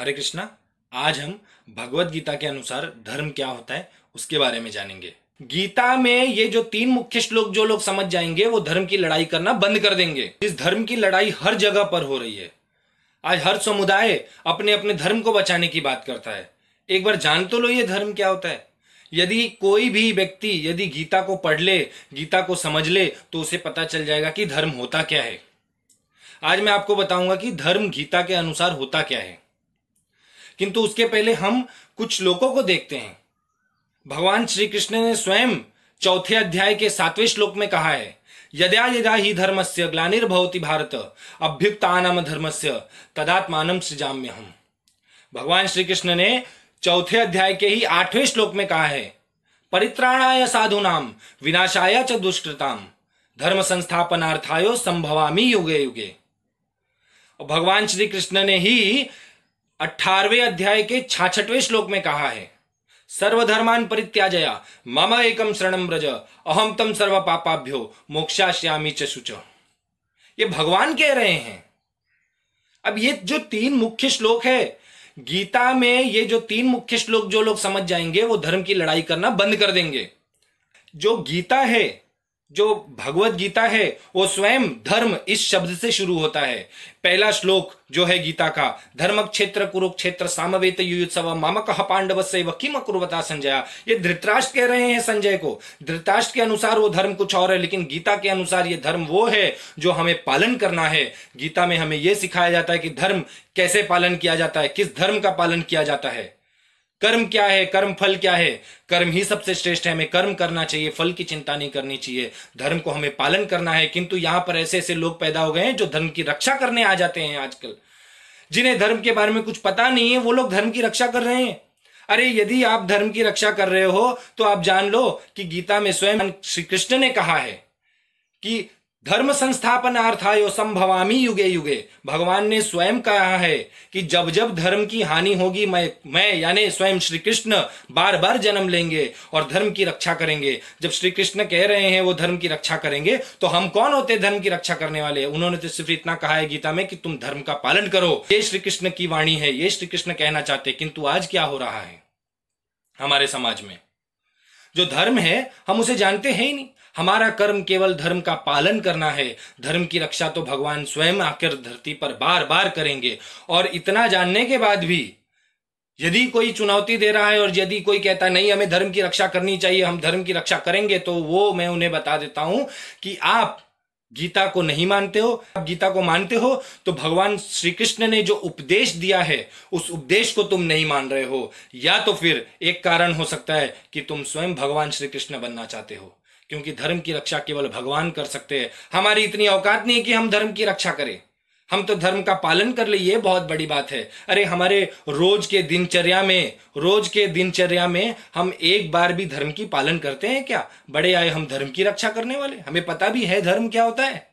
हरे कृष्णा आज हम भगवत गीता के अनुसार धर्म क्या होता है उसके बारे में जानेंगे गीता में ये जो तीन मुख्य श्लोक जो लोग समझ जाएंगे वो धर्म की लड़ाई करना बंद कर देंगे इस धर्म की लड़ाई हर जगह पर हो रही है आज हर समुदाय अपने अपने धर्म को बचाने की बात करता है एक बार जान तो लो ये धर्म क्या होता है यदि कोई भी व्यक्ति यदि गीता को पढ़ ले गीता को समझ ले तो उसे पता चल जाएगा कि धर्म होता क्या है आज मैं आपको बताऊंगा कि धर्म गीता के अनुसार होता क्या है किंतु उसके पहले हम कुछ लोगों को देखते हैं भगवान श्री कृष्ण ने स्वयं चौथे अध्याय के सातवें श्लोक में कहा है यदा यदा ही धर्म से ग्लानिर्भवती भारत अभ्युक्तानाम धर्म से तदात्मान सृजाम्य हम भगवान श्री कृष्ण ने चौथे अध्याय के ही आठवें श्लोक में कहा है परित्राणाय साधुनाम विनाशाय च दुष्कृताम धर्म संस्थापनार्थायो संभवामी युगे युगे भगवान श्री कृष्ण ने ही अठारवे अध्याय के छाछवे श्लोक में कहा है सर्वधर्मान परित्याजया मम एकम शरणम ब्रज अहम तम सर्व पापाभ्यो मोक्षाश्यामी चुच ये भगवान कह रहे हैं अब ये जो तीन मुख्य श्लोक है गीता में ये जो तीन मुख्य श्लोक जो लोग समझ जाएंगे वो धर्म की लड़ाई करना बंद कर देंगे जो गीता है जो भगवत गीता है वो स्वयं धर्म इस शब्द से शुरू होता है पहला श्लोक जो है गीता का धर्म क्षेत्र कुरुक्षेत्र सामवेत युत्सव मामक पांडव से वह किम अकुर्वता संजय ये धृतराष्ट्र कह रहे हैं संजय को धृतराष्ट्र के अनुसार वो धर्म कुछ और है लेकिन गीता के अनुसार ये धर्म वो है जो हमें पालन करना है गीता में हमें यह सिखाया जाता है कि धर्म कैसे पालन किया जाता है किस धर्म का पालन किया जाता है कर्म क्या है कर्म फल क्या है कर्म ही सबसे श्रेष्ठ है हमें कर्म करना चाहिए फल की चिंता नहीं करनी चाहिए धर्म को हमें पालन करना है किंतु यहां पर ऐसे ऐसे लोग पैदा हो गए हैं जो धर्म की रक्षा करने आ जाते हैं आजकल जिन्हें धर्म के बारे में कुछ पता नहीं है वो लोग धर्म की रक्षा कर रहे हैं अरे यदि आप धर्म की रक्षा कर रहे हो तो आप जान लो कि गीता में स्वयं श्री कृष्ण ने कहा है कि धर्म संस्थापन अर्थायो संभवामी युगे युगे भगवान ने स्वयं कहा है कि जब जब धर्म की हानि होगी मैं मैं यानी स्वयं श्री कृष्ण बार बार जन्म लेंगे और धर्म की रक्षा करेंगे जब श्री कृष्ण कह रहे हैं वो धर्म की रक्षा करेंगे तो हम कौन होते धर्म की रक्षा करने वाले उन्होंने तो सिर्फ इतना कहा है गीता में कि तुम धर्म का पालन करो ये श्री कृष्ण की वाणी है ये श्री कृष्ण कहना चाहते किंतु आज क्या हो रहा है हमारे समाज में जो धर्म है हम उसे जानते हैं ही नहीं हमारा कर्म केवल धर्म का पालन करना है धर्म की रक्षा तो भगवान स्वयं आकर धरती पर बार बार करेंगे और इतना जानने के बाद भी यदि कोई चुनौती दे रहा है और यदि कोई कहता नहीं हमें धर्म की रक्षा करनी चाहिए हम धर्म की रक्षा करेंगे तो वो मैं उन्हें बता देता हूं कि आप गीता को नहीं मानते हो आप गीता को मानते हो तो भगवान श्री कृष्ण ने जो उपदेश दिया है उस उपदेश को तुम नहीं मान रहे हो या तो फिर एक कारण हो सकता है कि तुम स्वयं भगवान श्री कृष्ण बनना चाहते हो क्योंकि धर्म की रक्षा केवल भगवान कर सकते हैं हमारी इतनी औकात नहीं कि हम धर्म की रक्षा करें हम तो धर्म का पालन कर ले ये बहुत बड़ी बात है अरे हमारे रोज के दिनचर्या में रोज के दिनचर्या में हम एक बार भी धर्म की पालन करते हैं क्या बड़े आए हम धर्म की रक्षा करने वाले हमें पता भी है धर्म क्या होता है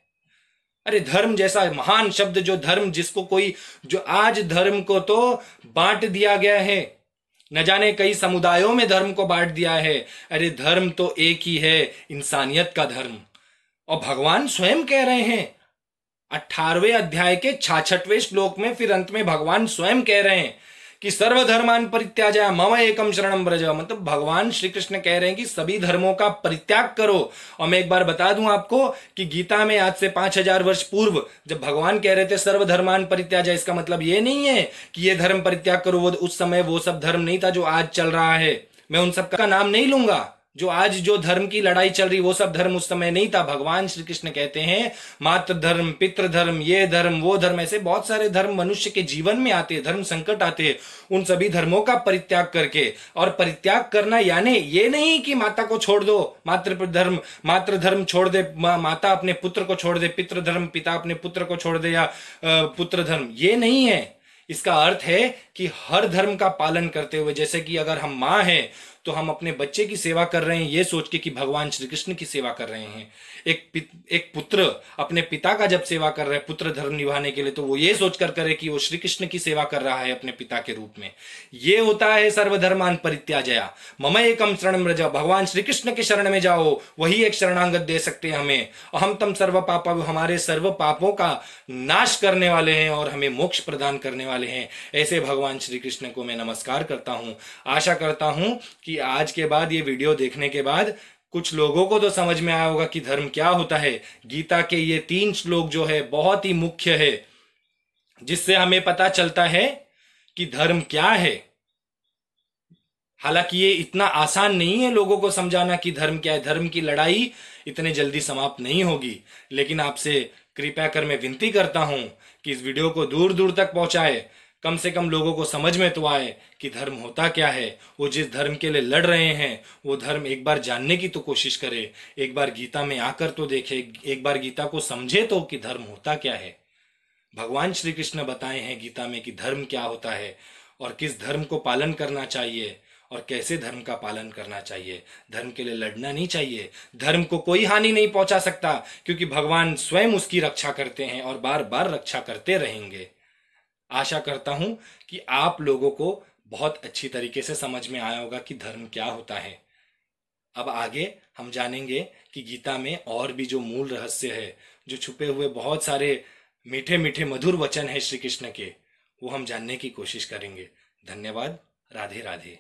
अरे धर्म जैसा महान शब्द जो धर्म जिसको कोई जो आज धर्म को तो बांट दिया गया है न जाने कई समुदायों में धर्म को बांट दिया है अरे धर्म तो एक ही है इंसानियत का धर्म और भगवान स्वयं कह रहे हैं अठारवे अध्याय के छाछठवें श्लोक में फिर अंत में भगवान स्वयं कह रहे हैं कि सर्वधर्मान परित्याजा मम एकम शरणम ब्रज मतलब भगवान श्री कृष्ण कह रहे हैं कि सभी धर्मों का परित्याग करो और मैं एक बार बता दूं आपको कि गीता में आज से पांच हजार वर्ष पूर्व जब भगवान कह रहे थे सर्वधर्मान परित्याजा इसका मतलब ये नहीं है कि ये धर्म परित्याग करो वो उस समय वो सब धर्म नहीं था जो आज चल रहा है मैं उन सब का नाम नहीं लूंगा जो आज जो धर्म की लड़ाई चल रही वो सब धर्म उस समय नहीं था भगवान श्री कृष्ण कहते हैं मात्र धर्म पितृ धर्म ये धर्म वो धर्म ऐसे बहुत सारे धर्म मनुष्य के जीवन में आते धर्म संकट आते उन सभी धर्मों का परित्याग करके और परित्याग करना यानी ये नहीं कि माता को छोड़ दो मातृ धर्म मातृ धर्म छोड़ दे मा, माता अपने पुत्र को छोड़ दे पितृ धर्म पिता अपने पुत्र को छोड़ दे या पुत्र धर्म ये नहीं है इसका अर्थ है कि हर धर्म का पालन करते हुए जैसे कि अगर हम माँ हैं तो हम अपने बच्चे की सेवा कर रहे हैं ये सोच के कि भगवान श्री कृष्ण की सेवा कर रहे हैं एक एक पुत्र अपने पिता का जब सेवा कर रहा है पुत्र धर्म निभाने के लिए तो वो ये सोचकर करे कि वो श्री कृष्ण की सेवा कर रहा है अपने पिता के रूप में ये होता है सर्वधर्मान परित्याजया मम एकम शरण जाओ भगवान श्री कृष्ण के शरण में जाओ वही एक शरणांगत दे सकते हैं हमें अहम तम सर्व पापा हमारे सर्व पापों का नाश करने वाले हैं और हमें मोक्ष प्रदान करने वाले हैं ऐसे भगवान श्री कृष्ण को मैं नमस्कार करता हूं आशा करता हूं कि आज के बाद ये वीडियो देखने के बाद कुछ लोगों को तो समझ में आया होगा कि धर्म क्या होता है गीता के ये तीन श्लोक जो है बहुत ही मुख्य है जिससे हमें पता चलता है कि धर्म क्या है हालांकि ये इतना आसान नहीं है लोगों को समझाना कि धर्म क्या है धर्म की लड़ाई इतने जल्दी समाप्त नहीं होगी लेकिन आपसे कृपया कर मैं विनती करता हूं कि इस वीडियो को दूर दूर तक पहुंचाए कम से कम लोगों को समझ में तो आए कि धर्म होता क्या है वो जिस धर्म के लिए लड़ रहे हैं वो धर्म एक बार जानने की तो कोशिश करे एक बार गीता में आकर तो देखे एक बार गीता को समझे तो कि धर्म होता क्या है भगवान श्री कृष्ण बताए हैं गीता में कि धर्म क्या होता है और किस धर्म को पालन करना चाहिए और कैसे धर्म का पालन करना चाहिए धर्म के लिए लड़ना नहीं चाहिए धर्म को कोई हानि नहीं पहुंचा सकता क्योंकि भगवान स्वयं उसकी रक्षा करते हैं और बार बार रक्षा करते रहेंगे आशा करता हूँ कि आप लोगों को बहुत अच्छी तरीके से समझ में आया होगा कि धर्म क्या होता है अब आगे हम जानेंगे कि गीता में और भी जो मूल रहस्य है जो छुपे हुए बहुत सारे मीठे मीठे मधुर वचन है श्री कृष्ण के वो हम जानने की कोशिश करेंगे धन्यवाद राधे राधे